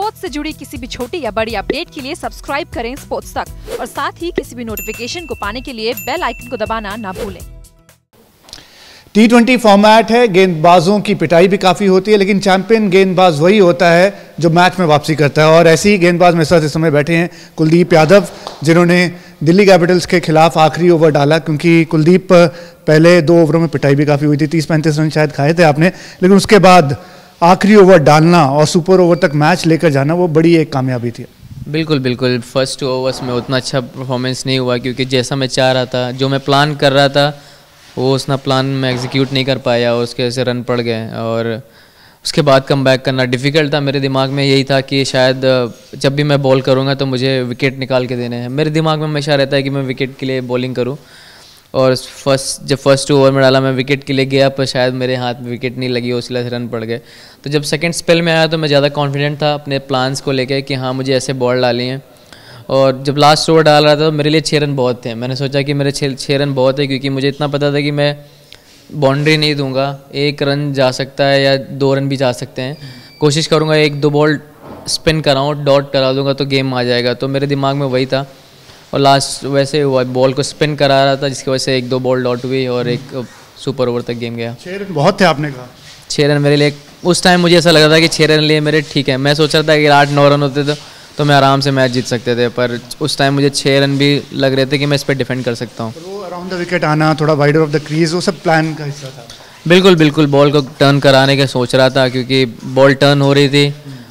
sports से जुड़ी किसी भी छोटी या बड़ी अपडेट के लिए सब्सक्राइब करें स्पोर्ट्स तक और साथ ही किसी भी नोटिफिकेशन को पाने के लिए बेल आइकन को दबाना ना भूलें टी ट्वेंटी फॉर्मेट है गेंदबाजों की पिटाई भी काफ़ी होती है लेकिन चैंपियन गेंदबाज वही होता है जो मैच में वापसी करता है और ऐसे ही गेंदबाज मेरे साथ इस समय बैठे हैं कुलदीप यादव जिन्होंने दिल्ली कैपिटल्स के खिलाफ आखिरी ओवर डाला क्योंकि कुलदीप पहले दो ओवरों में पिटाई भी काफ़ी हुई थी तीस पैंतीस रन शायद खाए थे आपने लेकिन उसके बाद आखिरी ओवर डालना और सुपर ओवर तक मैच लेकर जाना वो बड़ी एक कामयाबी थी बिल्कुल बिल्कुल फर्स्ट ओवर्स में उतना अच्छा परफॉर्मेंस नहीं हुआ क्योंकि जैसा मैं चाह रहा था जो मैं प्लान कर रहा था वो उसना प्लान मैं एग्जीक्यूट नहीं कर पाया और उसके वजह रन पड़ गए और उसके बाद कम बैक करना डिफ़िकल्ट था मेरे दिमाग में यही था कि शायद जब भी मैं बॉल करूँगा तो मुझे विकेट निकाल के देने हैं मेरे दिमाग में हमेशा रहता है कि मैं विकेट के लिए बॉलिंग करूँ और फर्स्ट जब फर्स्ट ओवर में डाला मैं विकेट के लिए गया पर शायद मेरे हाथ में विकेट नहीं लगी उस से रन पड़ गए तो जब सेकंड स्पेल में आया तो मैं ज़्यादा कॉन्फिडेंट था अपने प्लान्स को लेकर कि हाँ मुझे ऐसे बॉल डाली हैं और जब लास्ट ओवर डाल रहा था तो मेरे लिए छः रन बहुत थे मैंने सोचा कि मेरे छः छः रन बहुत है क्योंकि मुझे इतना पता था कि मैं बाउंड्री नहीं दूंगा एक रन जा सकता है या दो रन भी जा सकते हैं कोशिश करूँगा एक दो बॉल स्पिन कराऊँ डॉट करा दूंगा तो गेम आ जाएगा तो मेरे दिमाग में वही था और लास्ट वैसे हुआ बॉल को स्पिन करा रहा था जिसकी वजह से एक दो बॉल डॉट हुई और एक सुपर ओवर तक गेम गया छः रन बहुत थे आपने कहा छः रन मेरे लिए उस टाइम मुझे ऐसा लग रहा था कि छः रन लिए मेरे ठीक है मैं सोच रहा था कि आठ नौ रन होते थे तो, तो मैं आराम से मैच जीत सकते थे पर उस टाइम मुझे छः रन भी लग रहे थे कि मैं इस पर डिफेंड कर सकता हूँ अराउंड द विकेट आना थोड़ा वाइड ऑफ द क्रीज वो सब प्लान का हिस्सा था बिल्कुल बिल्कुल बॉल को टर्न कराने का सोच रहा था क्योंकि बॉल टर्न हो रही थी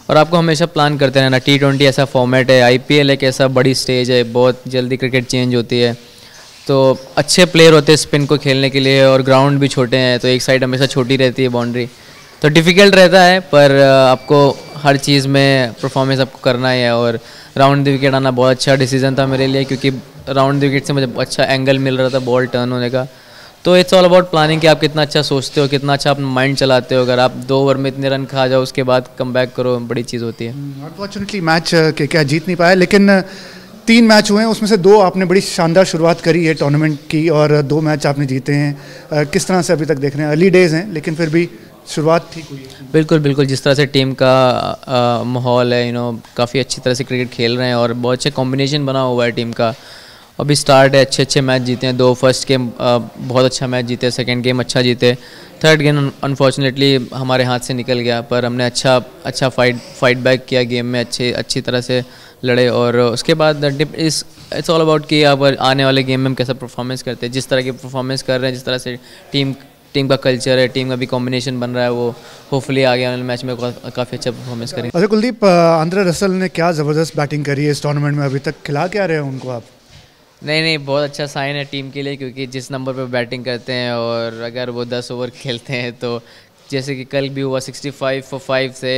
और आपको हमेशा प्लान करते रहना टी ट्वेंटी ऐसा फॉर्मेट है आई एक ऐसा बड़ी स्टेज है बहुत जल्दी क्रिकेट चेंज होती है तो अच्छे प्लेयर होते हैं स्पिन को खेलने के लिए और ग्राउंड भी छोटे हैं तो एक साइड हमेशा छोटी रहती है बाउंड्री तो डिफ़िकल्ट रहता है पर आपको हर चीज़ में परफॉर्मेंस आपको करना ही है और राउंड द विकेट आना बहुत अच्छा डिसीजन था मेरे लिए क्योंकि राउंड द विकेट से मुझे अच्छा एंगल मिल रहा था बॉल टर्न होने का तो इट्स ऑल अबाउट प्लानिंग कि आप कितना अच्छा सोचते हो कितना अच्छा आप माइंड चलाते हो अगर आप दो ओवर में इतने रन खा जाओ उसके बाद कम बैक करो बड़ी चीज़ होती है अनफॉर्चुनेटली hmm, मैच uh, के क्या जीत नहीं पाया लेकिन uh, तीन मैच हुए हैं उसमें से दो आपने बड़ी शानदार शुरुआत करी है टूर्नामेंट की और uh, दो मैच आपने जीते हैं किस तरह से अभी तक देख रहे हैं अर्ली डेज़ हैं लेकिन फिर भी शुरुआत ठीक हुई बिल्कुल बिल्कुल जिस तरह से टीम का माहौल है यू नो काफ़ी अच्छी तरह से क्रिकेट खेल रहे हैं और बहुत अच्छे कॉम्बिनेशन बना हुआ है टीम का अभी स्टार्ट है अच्छे अच्छे मैच जीते हैं दो फर्स्ट गेम बहुत अच्छा मैच जीते सेकेंड गेम अच्छा जीते थर्ड गेम अनफॉर्चुनेटली हमारे हाथ से निकल गया पर हमने अच्छा अच्छा फाइट फाइट बैक किया गेम में अच्छे अच्छी तरह से लड़े और उसके बाद इस इट्स ऑल अबाउट कि आप आने वाले गेम में हम कैसा परफॉर्मेंस करते हैं जिस तरह की परफॉर्मेंस कर रहे हैं जिस तरह से टीम टीम का कल्चर है टीम का भी कॉम्बिनेशन बन रहा है वो होपफुली आगे आने मैच में काफ़ी अच्छा परफॉर्मेंस करेंगे अच्छा कुलदीप आंध्रा रसल ने क्या ज़बरदस्त बैटिंग करी है इस टूर्नामेंट में अभी तक खिला क्या रहे हैं उनको आप नहीं नहीं बहुत अच्छा साइन है टीम के लिए क्योंकि जिस नंबर पर बैटिंग करते हैं और अगर वो दस ओवर खेलते हैं तो जैसे कि कल भी हुआ सिक्सटी फाइव फॉर फाइव से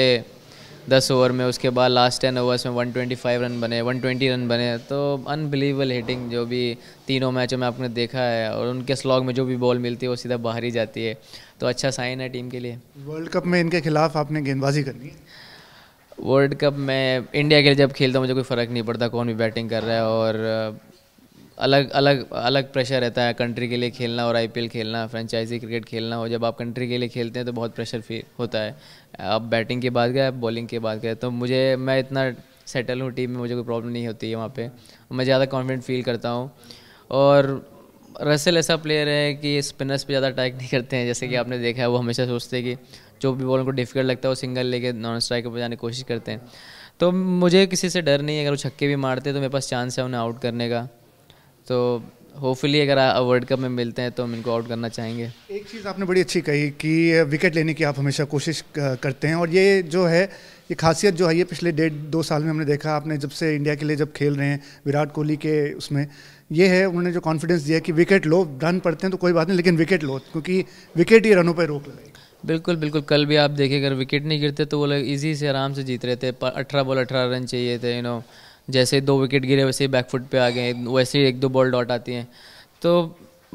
दस ओवर में उसके बाद लास्ट टेन ओवर्स में वन ट्वेंटी फाइव रन बने वन ट्वेंटी रन बने तो अनबिलीवेबल हिटिंग जो भी तीनों मैचों में आपने देखा है और उनके स्लॉग में जो भी बॉल मिलती है वो सीधा बाहर ही जाती है तो अच्छा साइन है टीम के लिए वर्ल्ड कप में इनके खिलाफ आपने गेंदबाजी करनी है वर्ल्ड कप में इंडिया के लिए जब खेलता हूँ मुझे कोई फ़र्क नहीं पड़ता कौन भी बैटिंग कर रहा है और अलग अलग अलग प्रेशर रहता है कंट्री के लिए खेलना और आईपीएल खेलना फ्रेंचाइजी क्रिकेट खेलना हो जब आप कंट्री के लिए खेलते हैं तो बहुत प्रेशर फील होता है आप बैटिंग के बाद गए आप बॉलिंग के बाद गए तो मुझे मैं इतना सेटल हूँ टीम में मुझे कोई प्रॉब्लम नहीं होती है वहाँ पे मैं ज़्यादा कॉन्फिडेंट फील करता हूँ और रसल ऐसा प्लेयर है कि स्पिनर्स पे ज़्यादा अटैक नहीं करते हैं जैसे कि आपने देखा है वो हमेशा सोचते हैं कि जो भी बॉल को डिफिकल्ट लगता है वो सिंगल लेके नॉन स्ट्राइक पर जाने की कोशिश करते हैं तो मुझे किसी से डर नहीं है अगर वो छक्के भी मारते तो मेरे पास चांस है उन्हें आउट करने का तो होपफुली अगर वर्ल्ड कप में मिलते हैं तो हम इनको आउट करना चाहेंगे एक चीज़ आपने बड़ी अच्छी कही कि विकेट लेने की आप हमेशा कोशिश करते हैं और ये जो है ये खासियत जो है ये पिछले डेढ़ दो साल में हमने देखा आपने जब से इंडिया के लिए जब खेल रहे हैं विराट कोहली के उसमें ये है उन्होंने जो कॉन्फिडेंस दिया कि विकेट लो रन पड़ते हैं तो कोई बात नहीं लेकिन विकेट लो क्योंकि विकेट ही रनों पर रोक लगाएगी बिल्कुल बिल्कुल कल भी आप देखिए अगर विकेट नहीं गिरते तो वो लोग ईजी से आराम से जीत रहे थे अठारह बॉल अठारह रन चाहिए थे यू नो जैसे दो विकेट गिरे वैसे ही बैकफुट पे आ गए वैसे ही एक दो बॉल डॉट आती हैं तो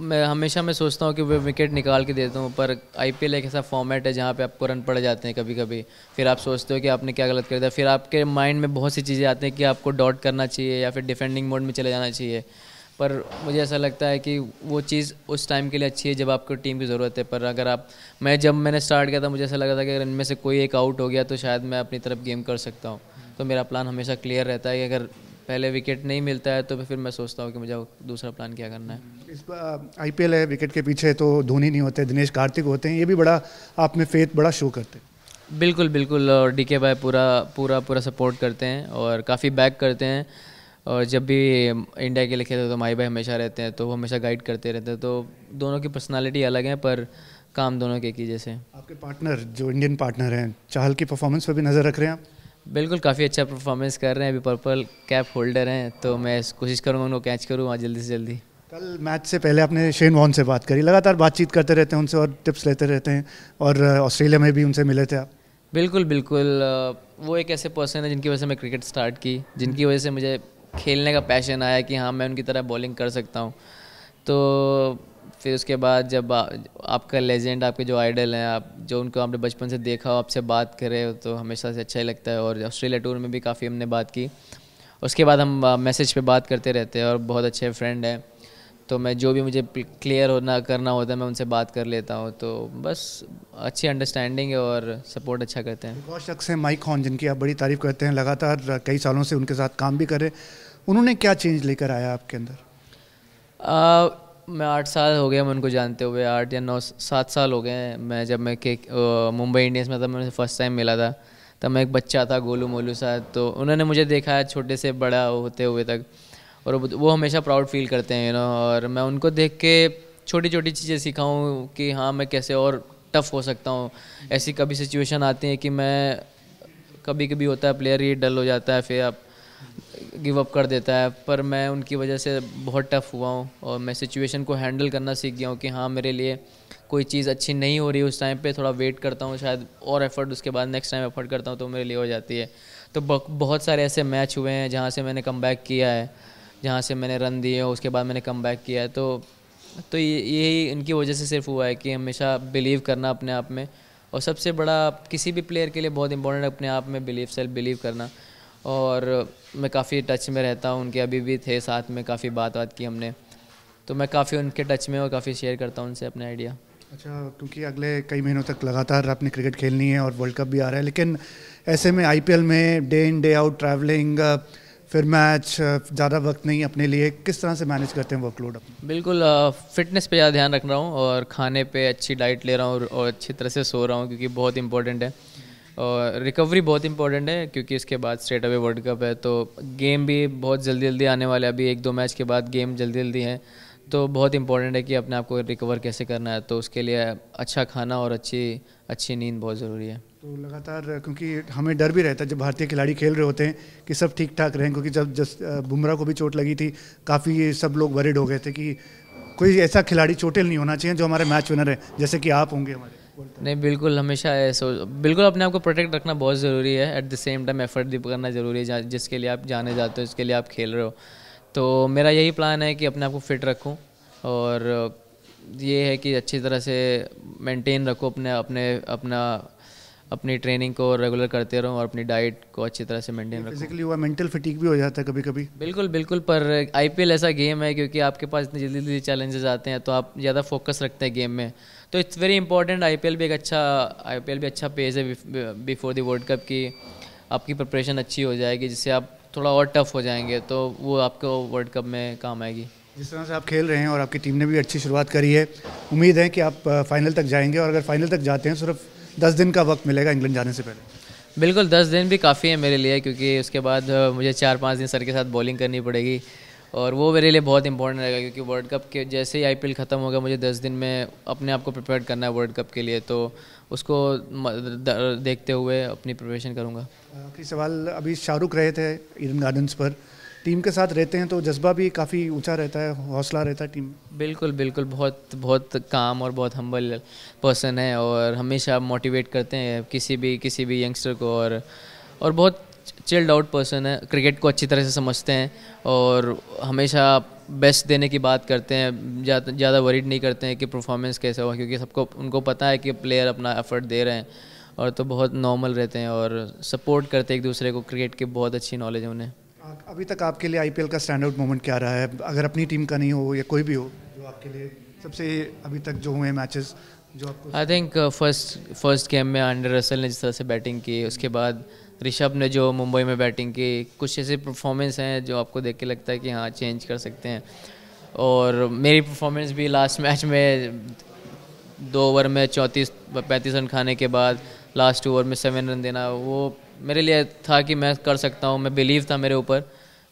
मैं हमेशा मैं सोचता हूँ कि वह विकेट निकाल के देता हूँ पर आईपीएल एक ऐसा फॉर्मेट है जहाँ पे आपको रन पड़ जाते हैं कभी कभी फिर आप सोचते हो कि आपने क्या गलत कर दिया फिर आपके माइंड में बहुत सी चीज़ें आती हैं कि आपको डॉट करना चाहिए या फिर डिफेंडिंग मोड में चले जाना चाहिए पर मुझे ऐसा लगता है कि वो चीज़ उस टाइम के लिए अच्छी है जब आपको टीम की ज़रूरत है पर अगर आप मैं जब मैंने स्टार्ट किया था मुझे ऐसा लगा था कि अगर इनमें से कोई एक आउट हो गया तो शायद मैं अपनी तरफ गेम कर सकता हूँ तो मेरा प्लान हमेशा क्लियर रहता है कि अगर पहले विकेट नहीं मिलता है तो फिर मैं सोचता हूँ कि मुझे दूसरा प्लान क्या करना है इस आई है विकेट के पीछे तो धोनी नहीं होते दिनेश कार्तिक होते हैं ये भी बड़ा आप में फेथ बड़ा शो करते हैं बिल्कुल बिल्कुल और डी के भाई पूरा पूरा पूरा सपोर्ट करते हैं और काफ़ी बैक करते हैं और जब भी इंडिया के लिए खेलते तो माई भाई हमेशा रहते हैं तो वो हमेशा गाइड करते रहते हैं तो दोनों की पर्सनालिटी अलग है पर काम दोनों के की जैसे आपके पार्टनर जो इंडियन पार्टनर हैं चाहल की परफॉर्मेंस पर भी नज़र रख रहे हैं आप बिल्कुल काफ़ी अच्छा परफॉर्मेंस कर रहे हैं अभी पर्पल कैप होल्डर हैं तो मैं कोशिश करूँगा उनको कैच करूँ आज जल्दी से जल्दी कल मैच से पहले आपने शेन वॉन से बात करी लगातार बातचीत करते रहते हैं उनसे और टिप्स लेते रहते हैं और ऑस्ट्रेलिया uh, में भी उनसे मिले थे आप बिल्कुल बिल्कुल uh, वो एक ऐसे पर्सन है जिनकी वजह से मैं क्रिकेट स्टार्ट की जिनकी वजह से मुझे खेलने का पैशन आया कि हाँ मैं उनकी तरह बॉलिंग कर सकता हूँ तो फिर उसके बाद जब आ, आपका लेजेंड आपके जो आइडल हैं आप जो उनको आपने बचपन से देखा हो आपसे बात करे तो हमेशा से अच्छा ही लगता है और ऑस्ट्रेलिया टूर में भी काफ़ी हमने बात की उसके बाद हम मैसेज पे बात करते रहते हैं और बहुत अच्छे फ्रेंड हैं तो मैं जो भी मुझे क्लियर होना करना होता है मैं उनसे बात कर लेता हूँ तो बस अच्छी अंडरस्टैंडिंग है और सपोर्ट अच्छा करते हैं बहुत शख्स हैं माइक हॉन जिनकी आप बड़ी तारीफ़ करते हैं लगातार कई सालों से उनके साथ काम भी कर रहे उन्होंने क्या चेंज लेकर आया आपके अंदर मैं आठ साल हो गया मैं उनको जानते हुए आठ या नौ सात साल हो गए हैं मैं जब मैं के मुंबई इंडियंस में था मैं फर्स्ट टाइम मिला था तब मैं एक बच्चा था गोलू मोलू सा तो उन्होंने मुझे देखा है छोटे से बड़ा होते हुए तक और वो हमेशा प्राउड फील करते हैं यू नो और मैं उनको देख के छोटी छोटी चीज़ें सिखाऊँ कि हाँ मैं कैसे और टफ़ हो सकता हूँ ऐसी कभी सिचुएशन आती है कि मैं कभी कभी होता है प्लेयर ही डल हो जाता है फिर आप गिव अप कर देता है पर मैं उनकी वजह से बहुत टफ़ हुआ हूँ और मैं सिचुएशन को हैंडल करना सीख गया हूँ कि हाँ मेरे लिए कोई चीज़ अच्छी नहीं हो रही उस टाइम पे थोड़ा वेट करता हूँ शायद और एफर्ट उसके बाद नेक्स्ट टाइम एफर्ट करता हूँ तो मेरे लिए हो जाती है तो बहुत सारे ऐसे मैच हुए हैं जहाँ से मैंने कम किया है जहाँ से मैंने रन दिए और उसके बाद मैंने कम किया है तो तो यही इनकी वजह से सिर्फ हुआ है कि हमेशा बिलीव करना अपने आप में और सबसे बड़ा किसी भी प्लेयर के लिए बहुत इंपॉर्टेंट है अपने आप में बिलीव सेल्फ बिलीव करना और मैं काफ़ी टच में रहता हूँ उनके अभी भी थे साथ में काफ़ी बात बात की हमने तो मैं काफ़ी उनके टच में और काफ़ी शेयर करता हूँ उनसे अपने आइडिया अच्छा क्योंकि अगले कई महीनों तक लगातार आपने क्रिकेट खेलनी है और वर्ल्ड कप भी आ रहा है लेकिन ऐसे में I mean day in day out travelling फिर मैच ज़्यादा वक्त नहीं अपने लिए किस तरह से मैनेज करते हैं वर्कलोड अपना बिल्कुल फिटनेस पे ज़्यादा ध्यान रख रहा हूँ और खाने पे अच्छी डाइट ले रहा हूँ और अच्छी तरह से सो रहा हूँ क्योंकि बहुत इंपॉर्टेंट है और रिकवरी बहुत इंपॉर्टेंट है क्योंकि इसके बाद स्ट्रेट अवे वर्ल्ड कप है तो गेम भी बहुत जल्दी जल्दी आने वाले अभी एक दो मैच के बाद गेम जल्दी जल्दी है तो बहुत इंपॉर्टेंट है कि अपने आप को रिकवर कैसे करना है तो उसके लिए अच्छा खाना और अच्छी अच्छी नींद बहुत ज़रूरी है तो लगातार क्योंकि हमें डर भी रहता है जब भारतीय खिलाड़ी खेल रहे होते हैं कि सब ठीक ठाक रहें क्योंकि जब जस बुमराह को भी चोट लगी थी काफ़ी सब लोग वरिड हो गए थे कि कोई ऐसा खिलाड़ी चोटिल नहीं होना चाहिए जो हमारे मैच विनर है जैसे कि आप होंगे हमारे नहीं बिल्कुल हमेशा सो बिल्कुल अपने आप को प्रोटेक्ट रखना बहुत ज़रूरी है at the same time effort भी करना ज़रूरी है जिसके लिए आप जाने जाते हो जिसके लिए आप खेल रहे हो तो मेरा यही प्लान है कि अपने आप को फिट रखूँ और ये है कि अच्छी तरह से मेंटेन रखो अपने अपने अपना अपनी ट्रेनिंग को रेगुलर करते रहूँ और अपनी डाइट को अच्छी तरह से मेंटेन रखूँ फिजिकली हुआ मेंटल फटीक भी हो जाता है कभी कभी बिल्कुल बिल्कुल पर आईपीएल ऐसा गेम है क्योंकि आपके पास इतने जल्दी जल्दी चैलेंजेस आते हैं तो आप ज़्यादा फोकस रखते हैं गेम में तो इट्स वेरी इंपॉर्टेंट एल भी एक अच्छा एल भी अच्छा पेज है बिफोर द वर्ल्ड कप की आपकी प्रिपरेशन अच्छी हो जाएगी जिससे आप थोड़ा और टफ हो जाएंगे तो वो आपको वर्ल्ड कप में काम आएगी जिस तरह से आप खेल रहे हैं और आपकी टीम ने भी अच्छी शुरुआत करी है उम्मीद है कि आप फाइनल तक जाएंगे और अगर फाइनल तक जाते हैं सिर्फ दस दिन का वक्त मिलेगा इंग्लैंड जाने से पहले बिल्कुल दस दिन भी काफ़ी है मेरे लिए क्योंकि उसके बाद मुझे चार पाँच दिन सर के साथ बॉलिंग करनी पड़ेगी और वो मेरे लिए बहुत इंपॉर्टेंट रहेगा क्योंकि वर्ल्ड कप के जैसे ही आईपीएल ख़त्म होगा मुझे दस दिन में अपने आप को प्रिपेयर करना है वर्ल्ड कप के लिए तो उसको देखते हुए अपनी प्रिपरेशन करूँगा आखिरी सवाल अभी शाहरुख रहे थे ईडन गार्डन्स पर टीम के साथ रहते हैं तो जज्बा भी काफ़ी ऊंचा रहता है हौसला रहता है टीम बिल्कुल बिल्कुल बहुत बहुत काम और बहुत हम्बल पर्सन है और हमेशा मोटिवेट करते हैं किसी भी किसी भी यंगस्टर को और और बहुत चिल्ड आउट पर्सन है क्रिकेट को अच्छी तरह से समझते हैं और हमेशा बेस्ट देने की बात करते हैं ज़्यादा वरीड नहीं करते हैं कि परफॉर्मेंस कैसे हो क्योंकि सबको उनको पता है कि प्लेयर अपना एफर्ट दे रहे हैं और तो बहुत नॉर्मल रहते हैं और सपोर्ट करते हैं एक दूसरे को क्रिकेट की बहुत अच्छी नॉलेज है उन्हें अभी तक आपके लिए आईपीएल का स्टैंड आउट मोमेंट क्या रहा है अगर अपनी टीम का नहीं हो या कोई भी हो जो आपके लिए सबसे अभी तक जो हुए मैचेस जो आपको I think first first game में अंडर रसल ने जिस तरह से बैटिंग की उसके बाद ऋषभ ने जो मुंबई में बैटिंग की कुछ ऐसे परफॉर्मेंस हैं जो आपको देख के लगता है कि हाँ चेंज कर सकते हैं और मेरी परफॉर्मेंस भी लास्ट मैच में दो ओवर में चौंतीस पैंतीस रन खाने के बाद लास्ट ओवर में सेवन रन देना वो मेरे लिए था कि मैं कर सकता हूँ मैं बिलीव था मेरे ऊपर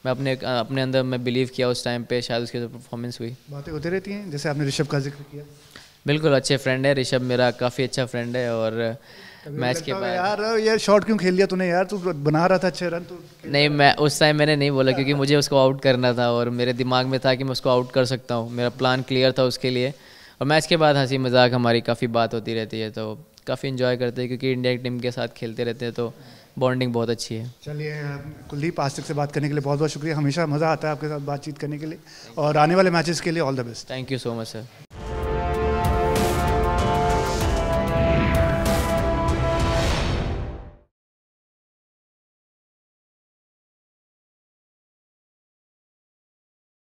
मैं अपने अपने अंदर मैं बिलीव किया उस टाइम पे शायद उसकी परफॉर्मेंस हुई बातें होती रहती हैं जैसे आपने ऋषभ का जिक्र किया बिल्कुल अच्छे फ्रेंड है ऋषभ मेरा काफ़ी अच्छा फ्रेंड है और मैच के बाद यार ये शॉट क्यों खेल लिया तूने यार तू बना रहा था अच्छे रन तू नहीं मैं उस टाइम मैंने नहीं बोला क्योंकि मुझे उसको आउट करना था और मेरे दिमाग में था कि मैं उसको आउट कर सकता हूँ मेरा प्लान क्लियर था उसके लिए और मैच के बाद हंसी मजाक हमारी काफ़ी बात होती रहती है तो काफ़ी इन्जॉय करते हैं क्योंकि इंडिया की टीम के साथ खेलते रहते हैं तो बॉन्डिंग बहुत अच्छी है चलिए कुलदीप आस्तिक से बात करने के लिए बहुत बहुत शुक्रिया हमेशा मज़ा आता है आपके साथ बातचीत करने के लिए और आने वाले मैचेस के लिए all the best thank you so much sir